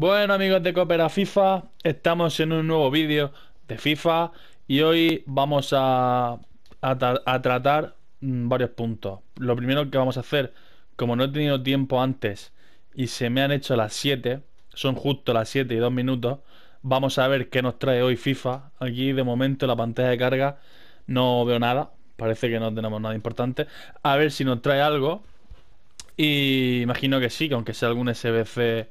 Bueno amigos de Coopera FIFA, estamos en un nuevo vídeo de FIFA y hoy vamos a, tratar mm, varios puntos. Lo primero que vamos a hacer, como no he tenido tiempo antes y se me han hecho las 7, son justo las 7 y 2 minutos, vamos a ver qué nos trae hoy FIFA. Aquí de momento la pantalla de carga no veo nada, parece que no tenemos nada importante. A ver si nos trae algo y imagino que sí, aunque sea algún SBC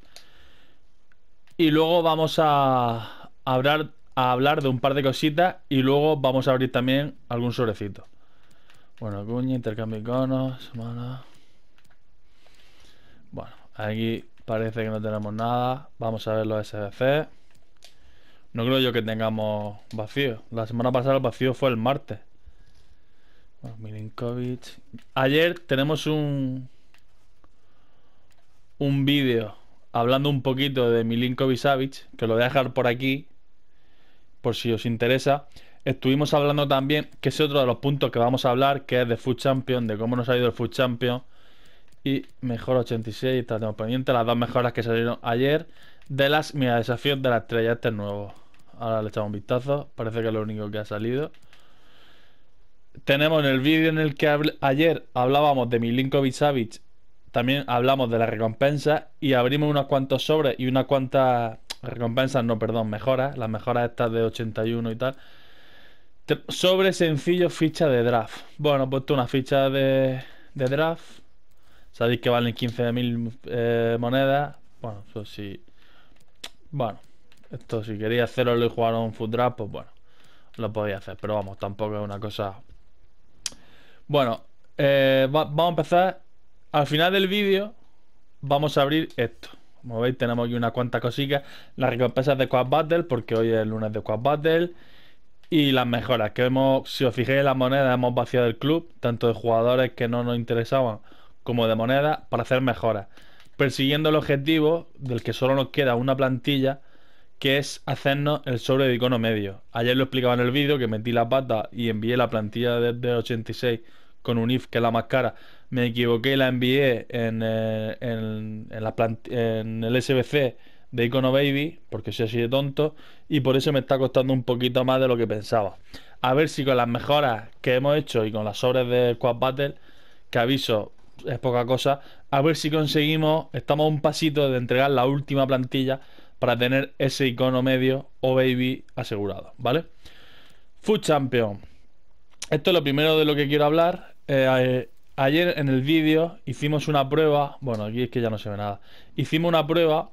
y luego vamos a hablar, a hablar de un par de cositas y luego vamos a abrir también algún sobrecito. Bueno, cuña, intercambio iconos, semana. Bueno, aquí parece que no tenemos nada. Vamos a ver los SBC. No creo yo que tengamos vacío. La semana pasada el vacío fue el martes. Milinkovic. Ayer tenemos un un vídeo hablando un poquito de Milinkovic Savic, que lo voy a dejar por aquí, por si os interesa. Estuvimos hablando también, que es otro de los puntos que vamos a hablar, que es de Food Champion, de cómo nos ha ido el Food Champion. Y mejor 86, tenemos pendiente las dos mejoras que salieron ayer. De las mira, desafío de la estrella, este nuevo. Ahora le echamos un vistazo, parece que es lo único que ha salido. Tenemos en el vídeo en el que ayer hablábamos de Milinkovic Savic también hablamos de las recompensas y abrimos unos cuantos sobres y unas cuantas recompensas, no, perdón, mejoras, las mejoras estas de 81 y tal. Sobre sencillo ficha de draft. Bueno, he puesto una ficha de, draft. Sabéis que valen 15.000 eh, monedas. Bueno, eso sí. Bueno, esto si quería hacerlo y jugar a un food draft, pues bueno, lo podía hacer. Pero vamos, tampoco es una cosa. Bueno, eh, vamos a empezar al final del vídeo vamos a abrir esto. Como veis tenemos aquí unas cuantas cositas. Las recompensas de Quad Battle, porque hoy es el lunes de Quad Battle. Y las mejoras, que hemos, si os fijáis, las monedas hemos vaciado el club, tanto de jugadores que no nos interesaban como de monedas, para hacer mejoras. Persiguiendo el objetivo del que solo nos queda una plantilla, que es hacernos el sobre de icono medio. Ayer lo explicaba en el vídeo que metí la pata y envié la plantilla de, 86 con un if que es la más cara me equivoqué y la envié en, eh, en, la en el SBC de Icono Baby, porque soy así de tonto, y por eso me está costando un poquito más de lo que pensaba. A ver si con las mejoras que hemos hecho y con las sobres de Squad Battle, que aviso, es poca cosa, a ver si conseguimos, estamos a un pasito de entregar la última plantilla para tener ese icono medio o baby asegurado, ¿vale? Food Champion. Esto es lo primero de lo que quiero hablar. Eh, ayer en el vídeo hicimos una prueba. Bueno, aquí es que ya no se ve nada. Hicimos una prueba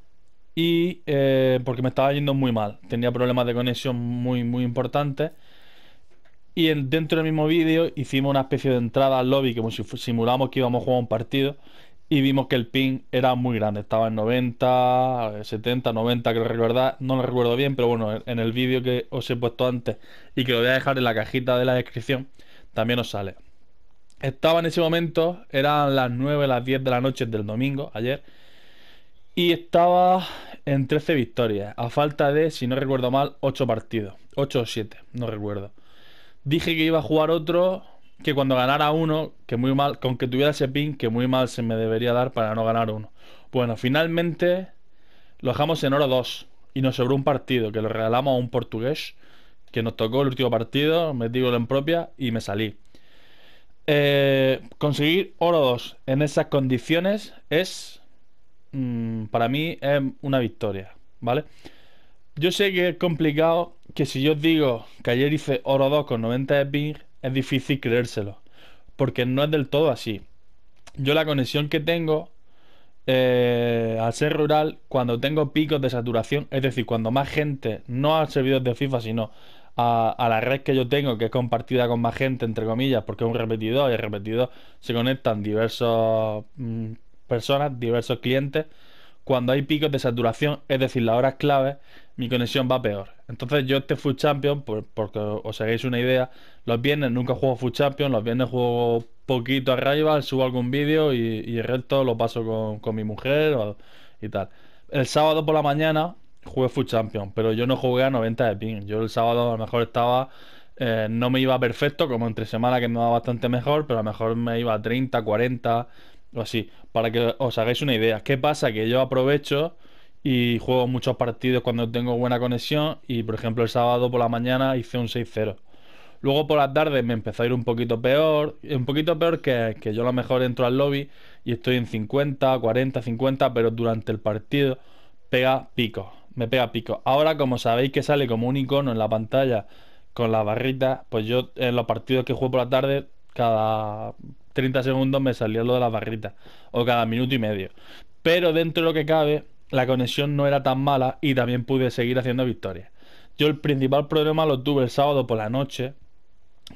y eh, porque me estaba yendo muy mal. Tenía problemas de conexión muy, muy importantes. Y dentro del mismo vídeo hicimos una especie de entrada al lobby, como si simulamos que íbamos a jugar un partido. Y vimos que el ping era muy grande, estaba en 90, 70, 90, creo recordar, no lo recuerdo bien, pero bueno, en el vídeo que os he puesto antes y que lo voy a dejar en la cajita de la descripción, también os sale. Estaba en ese momento, eran las 9, las 10 de la noche del domingo, ayer, y estaba en 13 victorias, a falta de, si no recuerdo mal, 8 partidos, 8 o 7, no recuerdo. Dije que iba a jugar otro, que cuando ganara uno, que muy mal, con que tuviera ese pin, que muy mal se me debería dar para no ganar uno. Bueno, finalmente lo dejamos en oro 2 y nos sobró un partido que lo regalamos a un portugués que nos tocó el último partido, me digo en propia y me salí. Eh, conseguir oro 2 en esas condiciones es, mm, para mí, es una victoria, ¿vale? Yo sé que es complicado que si yo os digo que ayer hice oro 2 con 90 ping es difícil creérselo, porque no es del todo así. Yo la conexión que tengo eh, al ser rural, cuando tengo picos de saturación, es decir, cuando más gente, no ha servido de FIFA, sino a, la red que yo tengo, que es compartida con más gente, entre comillas, porque es un repetidor y repetidor se conectan diversas mm, personas, diversos clientes. Cuando hay picos de saturación, es decir, las horas clave, mi conexión va peor. Entonces yo este full Champion, porque os hagáis una idea, los viernes nunca juego full Champion, los viernes juego poquito a Rival, subo algún vídeo y, el resto lo paso con, mi mujer y tal. El sábado por la mañana Jugué full Champions, pero yo no jugué a 90 de ping. Yo el sábado a lo mejor estaba. Eh, no me iba perfecto, como entre semana que me va bastante mejor, pero a lo mejor me iba a 30, 40 o así. Para que os hagáis una idea. ¿Qué pasa? Que yo aprovecho y juego muchos partidos cuando tengo buena conexión. Y por ejemplo, el sábado por la mañana hice un 6-0. Luego por la tarde me empezó a ir un poquito peor. Un poquito peor que, que yo a lo mejor entro al lobby y estoy en 50, 40, 50, pero durante el partido pega pico me pega pico. Ahora, como sabéis que sale como un icono en la pantalla con las barritas, pues yo en los partidos que juego por la tarde, cada 30 segundos me salía lo de las barritas, o cada minuto y medio. Pero dentro de lo que cabe, la conexión no era tan mala y también pude seguir haciendo victorias. Yo el principal problema lo tuve el sábado por la noche,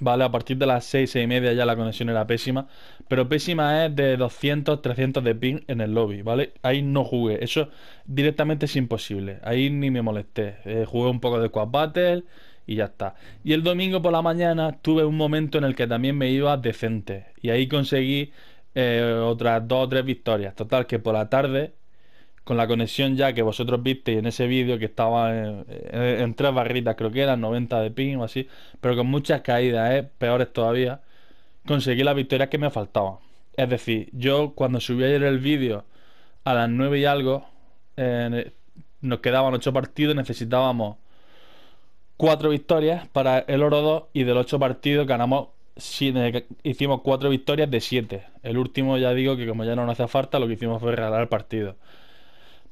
¿Vale? A partir de las 6, 6 y media ya la conexión era pésima. Pero pésima es de 200, 300 de ping en el lobby, ¿vale? Ahí no jugué. Eso directamente es imposible. Ahí ni me molesté. Eh, jugué un poco de Quad Battle y ya está. Y el domingo por la mañana tuve un momento en el que también me iba decente. Y ahí conseguí eh, otras dos o tres victorias. Total, que por la tarde con la conexión ya que vosotros visteis en ese vídeo que estaba en, tres barritas, creo que eran 90 de ping o así, pero con muchas caídas, ¿eh? peores todavía, conseguí las victorias que me faltaban. Es decir, yo cuando subí ayer el vídeo a las 9 y algo, eh, nos quedaban 8 partidos, necesitábamos 4 victorias para el oro 2 y del 8 partidos ganamos eh, hicimos cuatro victorias de siete. El último, ya digo que como ya no nos hacía falta, lo que hicimos fue regalar el partido.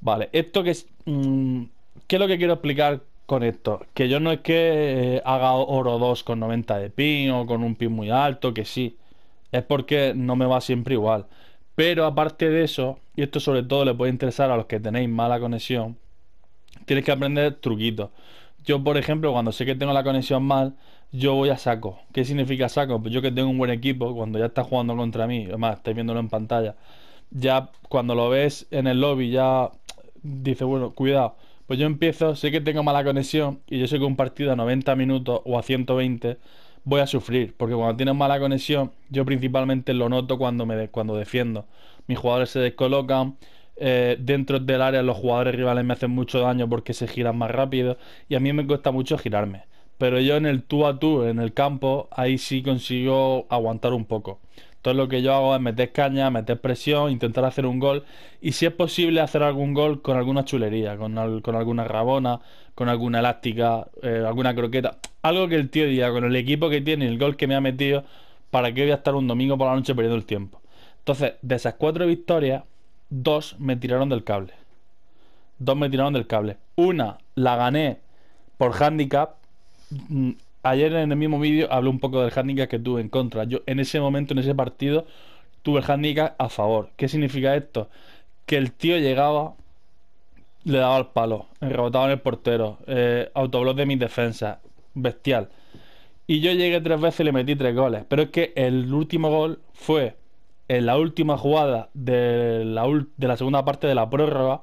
Vale, esto que es... Mm, ¿Qué es lo que quiero explicar con esto? Que yo no es que eh, haga oro 2 con 90 de pin o con un pin muy alto, que sí. Es porque no me va siempre igual. Pero aparte de eso, y esto sobre todo le puede interesar a los que tenéis mala conexión, tienes que aprender truquitos. Yo, por ejemplo, cuando sé que tengo la conexión mal, yo voy a saco. ¿Qué significa saco? Pues yo que tengo un buen equipo, cuando ya está jugando contra mí, además estáis viéndolo en pantalla, ya cuando lo ves en el lobby ya dice, bueno, cuidado, pues yo empiezo, sé que tengo mala conexión y yo sé que un partido a 90 minutos o a 120 voy a sufrir, porque cuando tienes mala conexión, yo principalmente lo noto cuando, me cuando defiendo. Mis jugadores se descolocan, eh, dentro del área los jugadores rivales me hacen mucho daño porque se giran más rápido y a mí me cuesta mucho girarme. Pero yo en el tú a tú, en el campo, ahí sí consigo aguantar un poco. Entonces lo que yo hago es meter caña, meter presión, intentar hacer un gol y si es posible hacer algún gol con alguna chulería, con, alguna rabona, con alguna elástica, eh, alguna croqueta. Algo que el tío diga, con el equipo que tiene, el gol que me ha metido, ¿para qué voy a estar un domingo por la noche perdiendo el tiempo? Entonces, de esas cuatro victorias, dos me tiraron del cable. Dos me tiraron del cable. Una la gané por handicap mm, ayer en el mismo vídeo hablé un poco del handicap que tuve en contra. Yo en ese momento, en ese partido, tuve el handicap a favor. ¿Qué significa esto? Que el tío llegaba, le daba el palo, rebotaba en el portero, eh, de mis defensas, bestial. Y yo llegué tres veces y le metí tres goles. Pero es que el último gol fue en la última jugada de la, de la segunda parte de la prórroga,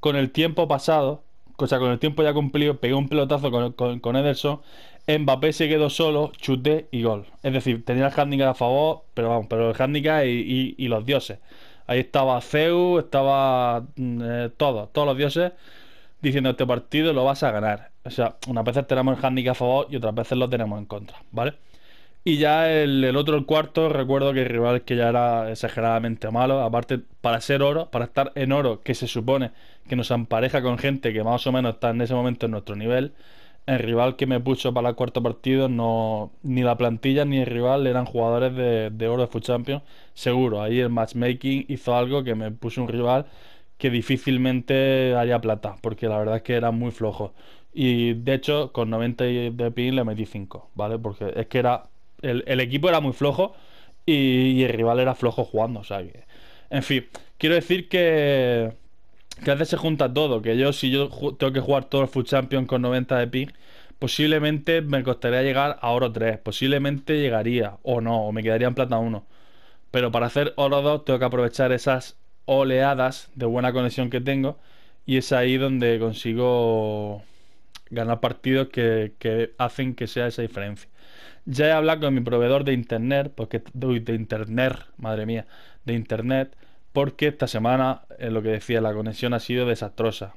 con el tiempo pasado, o sea, con el tiempo ya cumplido, pegué un pelotazo con, con Ederson Mbappé se quedó solo, chute y gol. Es decir, tenía el handicap a favor, pero vamos, pero el handicap y, los dioses. Ahí estaba Zeus, estaba mm, eh, todos, todos los dioses diciendo este partido lo vas a ganar. O sea, unas veces tenemos el handicap a favor y otras veces lo tenemos en contra, ¿vale? Y ya el, otro, el cuarto, recuerdo que el rival que ya era exageradamente malo, aparte para ser oro, para estar en oro, que se supone que nos empareja con gente que más o menos está en ese momento en nuestro nivel, el rival que me puso para el cuarto partido, no, ni la plantilla ni el rival eran jugadores de, oro de Food Champions. Seguro, ahí el matchmaking hizo algo que me puso un rival que difícilmente haría plata, porque la verdad es que era muy flojo. Y de hecho, con 90 de pin le metí 5, ¿vale? Porque es que era. El, equipo era muy flojo y, el rival era flojo jugando, o sea En fin, quiero decir que que a se junta todo. Que yo, si yo tengo que jugar todo el full champion con 90 de ping, posiblemente me costaría llegar a oro 3. Posiblemente llegaría, o no, o me quedaría en plata 1. Pero para hacer oro 2 tengo que aprovechar esas oleadas de buena conexión que tengo. Y es ahí donde consigo ganar partidos que, hacen que sea esa diferencia. Ya he hablado con mi proveedor de internet, porque de, de internet, madre mía, de internet, porque esta semana, eh, lo que decía, la conexión ha sido desastrosa.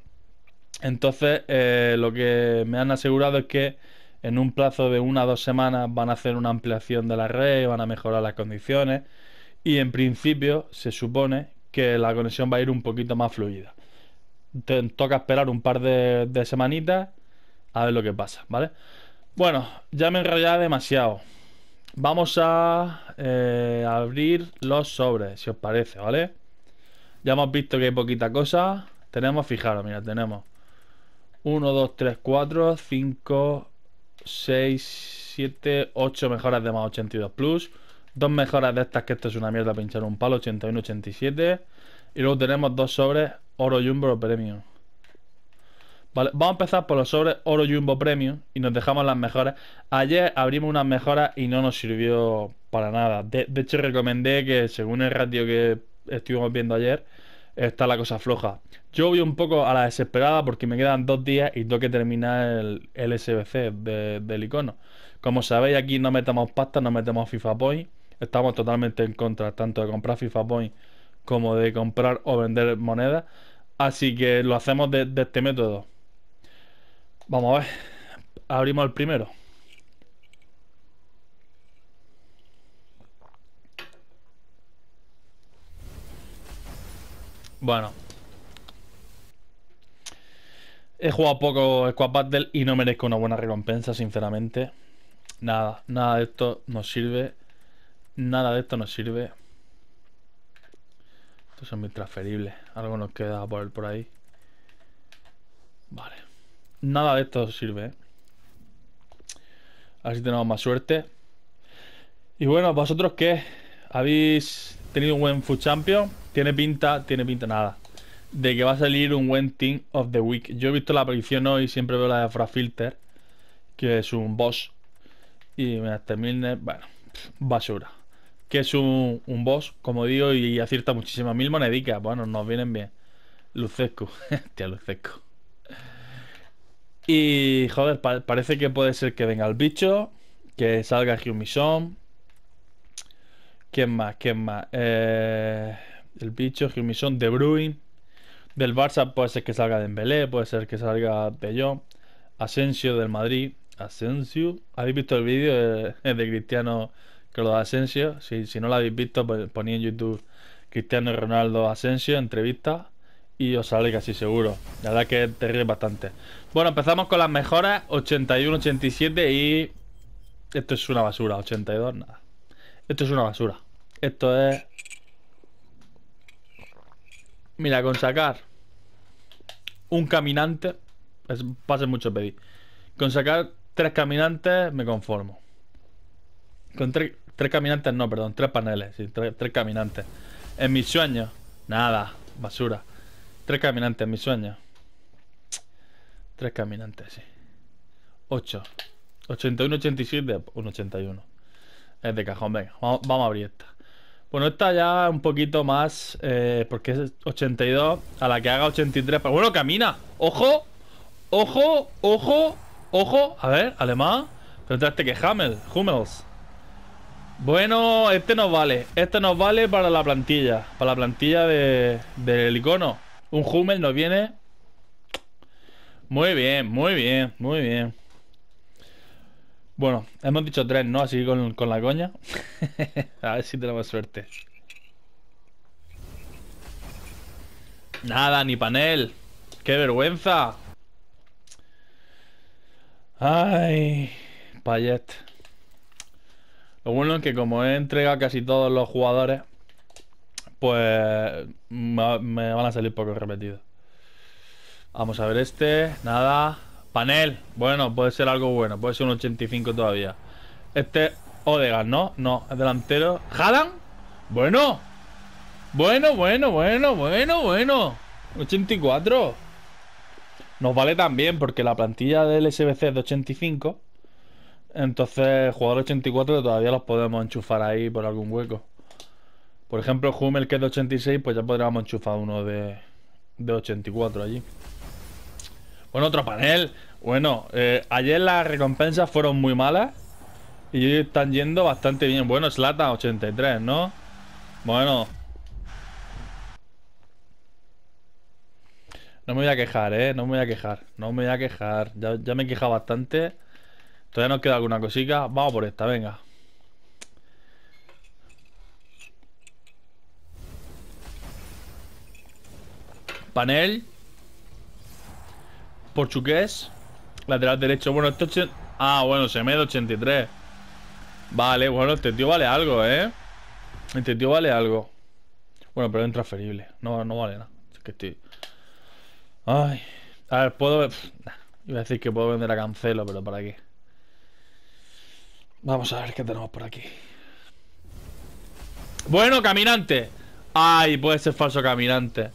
Entonces, eh, lo que me han asegurado es que en un plazo de una o dos semanas van a hacer una ampliación de la red, van a mejorar las condiciones y en principio se supone que la conexión va a ir un poquito más fluida. Te toca esperar un par de, semanitas a ver lo que pasa, ¿vale? Bueno, ya me he enrollado demasiado. Vamos a eh, abrir los sobres, si os parece, ¿vale? Ya hemos visto que hay poquita cosa. Tenemos, fijaros, mira, tenemos 1, 2, 3, 4, 5, 6, 7, 8 mejoras de más 82 plus. Dos mejoras de estas que esto es una mierda pinchar un palo, 81, 87. Y luego tenemos dos sobres oro jumbo premium. Vale, vamos a empezar por los sobres oro jumbo premium y nos dejamos las mejoras. Ayer abrimos unas mejoras y no nos sirvió para nada. De, de hecho, recomendé que según el ratio que estuvimos viendo ayer, está la cosa floja. Yo voy un poco a la desesperada porque me quedan dos días y tengo que terminar el, SBC del icono. Como sabéis, aquí no metemos pasta, no metemos FIFA Point. Estamos totalmente en contra tanto de comprar FIFA Point como de comprar o vender monedas. Así que lo hacemos de, de este método. Vamos a ver. Abrimos el primero. Bueno. He jugado poco Squad Battle y no merezco una buena recompensa, sinceramente. Nada, nada de esto nos sirve. Nada de esto nos sirve. Estos son muy transferibles. Algo nos queda por, por ahí. Vale. Nada de esto sirve, ¿eh? Así A ver si tenemos más suerte. Y bueno, ¿vosotros qué? ¿Habéis tenido un buen Food Champion? Tiene pinta, tiene pinta nada. De que va a salir un buen Team of the Week. Yo he visto la aparición hoy, siempre veo la de Frafilter, que es un boss. Y Master Milner, bueno, basura. Que es un, boss, como digo, y acierta muchísimas mil moneditas. Bueno, nos vienen bien. Lucesco. hostia Lucesco. Y joder, parece que puede ser que venga el bicho, que salga Humison. ¿Quién más? ¿Quién más? Eh el bicho, Gilmison, De Bruyne. Del Barça puede ser que salga Dembélé, puede ser que salga de Pellón, Asensio del Madrid. Asensio, ¿habéis visto el vídeo de, Cristiano que lo da Asensio? Si, no lo habéis visto, pues en YouTube Cristiano Ronaldo Asensio, entrevista y os sale casi seguro. La verdad que te ríes bastante. Bueno, empezamos con las mejoras 81, 87 y esto es una basura, 82 nada. Esto es una basura. Esto es Mira, con sacar un caminante, Pase mucho pedir. Con sacar tres caminantes me conformo. Con tres caminantes, no, perdón, tres paneles, sí, tres caminantes. En mis sueños, nada, basura. Tres caminantes en mis sueños. Tres caminantes, sí. Ocho 81, 87, un 81. Es de cajón, venga. vamos a abrir esta. Bueno, esta ya un poquito más, eh, porque es 82, a la que haga 83. Pero bueno, camina. Ojo, ojo, ojo, ojo. A ver, alemán. Pero este que Hamel, Hummels. Bueno, este nos vale. Este nos vale para la plantilla. Para la plantilla del icono. Un Hummel nos viene. Muy bien, muy bien, muy bien. Bueno, hemos dicho tres, ¿no? Así con, la coña. a ver si tenemos suerte. Nada, ni panel. ¡Qué vergüenza! Ay, Payet. Lo bueno es que como he entregado casi todos los jugadores, pues me, me van a salir pocos repetidos. Vamos a ver este. Nada. Panel, bueno, puede ser algo bueno. Puede ser un 85 todavía. Este Odegaard, ¿no? No, es delantero. ¿Hadan? Bueno. Bueno, bueno, bueno, bueno, bueno. 84. Nos vale también porque la plantilla del SBC es de 85. Entonces, jugador 84 todavía los podemos enchufar ahí por algún hueco. Por ejemplo, Hummel que es de 86, pues ya podríamos enchufar uno de, de 84 allí. Bueno, otro panel. Bueno, eh, ayer las recompensas fueron muy malas. Y hoy están yendo bastante bien. Bueno, Slata 83, ¿no? Bueno. No me voy a quejar, ¿eh? No me voy a quejar. No me voy a quejar. Ya, me he quejado bastante. Todavía nos queda alguna cosita Vamos por esta, venga. Panel portugués. Lateral derecho. Bueno, esto... Ah, bueno, se me da 83. Vale, bueno, este tío vale algo, ¿eh? Este tío vale algo. Bueno, pero es intransferible. No, vale nada. Es que estoy... Ay. A ver, puedo... Iba a decir que puedo vender a Cancelo, pero ¿para qué? Vamos a ver qué tenemos por aquí. Bueno, caminante. Ay, puede ser falso caminante.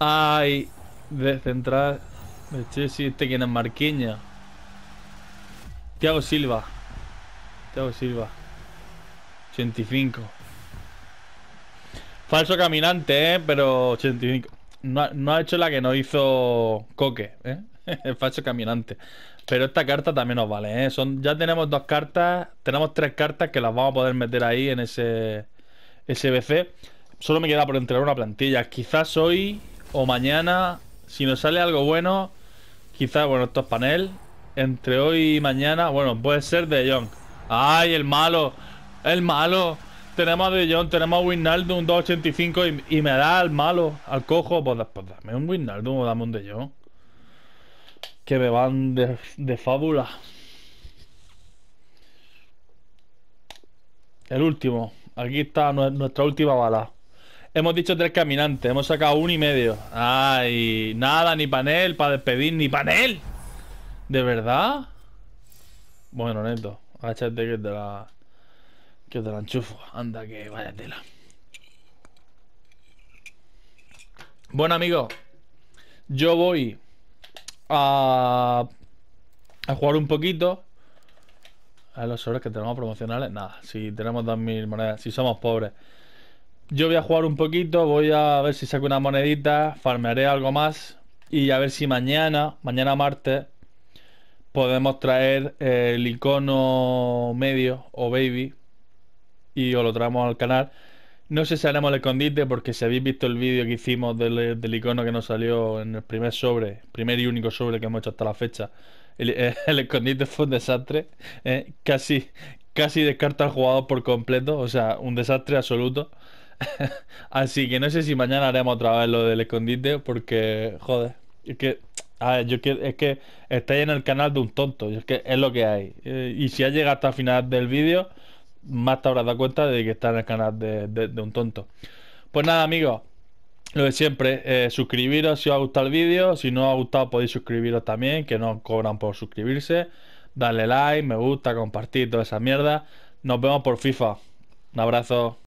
Ay, de central... Este sí, este quién es Marquiña. Tiago Silva. Tiago Silva. 85. Falso caminante, ¿eh? Pero 85. No, ha hecho la que nos hizo Coque, ¿eh? falso caminante. Pero esta carta también nos vale, ¿eh? ya tenemos dos cartas, tenemos tres cartas que las vamos a poder meter ahí en ese SBC. Solo me queda por entregar una plantilla. Quizás hoy o mañana, si nos sale algo bueno, Quizá, bueno, estos panel. Entre hoy y mañana. Bueno, puede ser de Jong. ¡Ay, el malo! ¡El malo! Tenemos a De Jong, tenemos a Winaldum, un 285 y, me da el malo, al cojo. Pues, pues dame un Winaldum o dame un De Jong. Que me van de fábula. El último. Aquí está nuestra última bala. Hemos dicho tres caminantes, hemos sacado uno y medio. Ay, nada, ni panel para despedir, ni panel. ¿De verdad? Bueno, neto, agáchate que te la. Que te la enchufo. Anda, que vaya tela. Bueno, amigos. Yo voy a. a jugar un poquito. A los sobres que tenemos promocionales. Nada, si tenemos 2.000 monedas, si somos pobres. Yo voy a jugar un poquito, voy a ver si saco una monedita, farmearé algo más y a ver si mañana, mañana martes, podemos traer el icono medio o baby y os lo traemos al canal. No sé si haremos el escondite porque si habéis visto el vídeo que hicimos del, icono que nos salió en el primer sobre, primer y único sobre que hemos hecho hasta la fecha, el, escondite fue un desastre. ¿eh? casi, casi descarta al jugador por completo, o sea, un desastre absoluto. Así que no sé si mañana haremos otra vez lo del escondite, porque, joder, es que, yo es que estáis en el canal de un tonto, es que es lo que hay. Eh, y si ha llegado hasta el final del vídeo, más te habrás dado cuenta de que está en el canal de, un tonto. Pues nada, amigos, lo de siempre, eh, suscribiros si os ha gustado el vídeo, si no os ha gustado podéis suscribiros también, que no cobran por suscribirse, darle like, me gusta, compartir, toda esa mierda. Nos vemos por FIFA. Un abrazo.